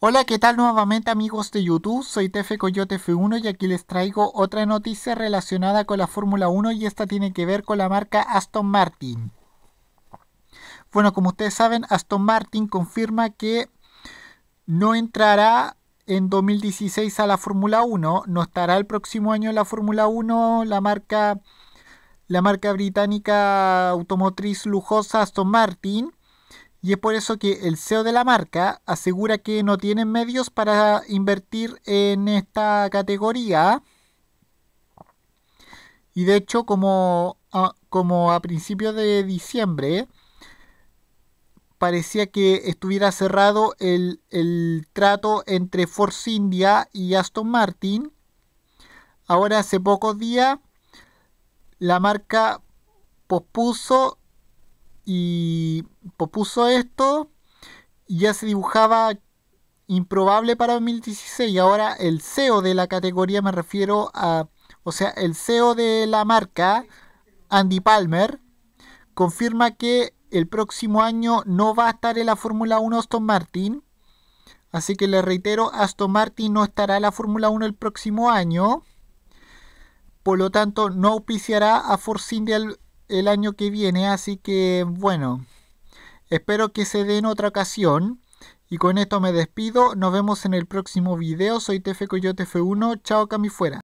Hola, ¿qué tal nuevamente amigos de YouTube? Soy Tefe Coyote F1 y aquí les traigo otra noticia relacionada con la Fórmula 1 y esta tiene que ver con la marca Aston Martin. Bueno, como ustedes saben, Aston Martin confirma que no entrará en 2016 a la Fórmula 1, no estará el próximo año en la Fórmula 1 la marca la marca británica automotriz lujosa Aston Martin y es por eso que el CEO de la marca asegura que no tienen medios para invertir en esta categoría. Y de hecho, como a, como a principios de diciembre, parecía que estuviera cerrado el, el trato entre Force India y Aston Martin. Ahora, hace pocos días, la marca pospuso y propuso esto, ya se dibujaba improbable para 2016. Y ahora el CEO de la categoría, me refiero a, o sea, el CEO de la marca, Andy Palmer, confirma que el próximo año no va a estar en la Fórmula 1 Aston Martin. Así que le reitero, Aston Martin no estará en la Fórmula 1 el próximo año. Por lo tanto, no auspiciará a Force India el año que viene. Así que bueno, espero que se den otra ocasión. Y con esto me despido. Nos vemos en el próximo video. Soy Tefe Coyote F1. Chao, Cami Fuera.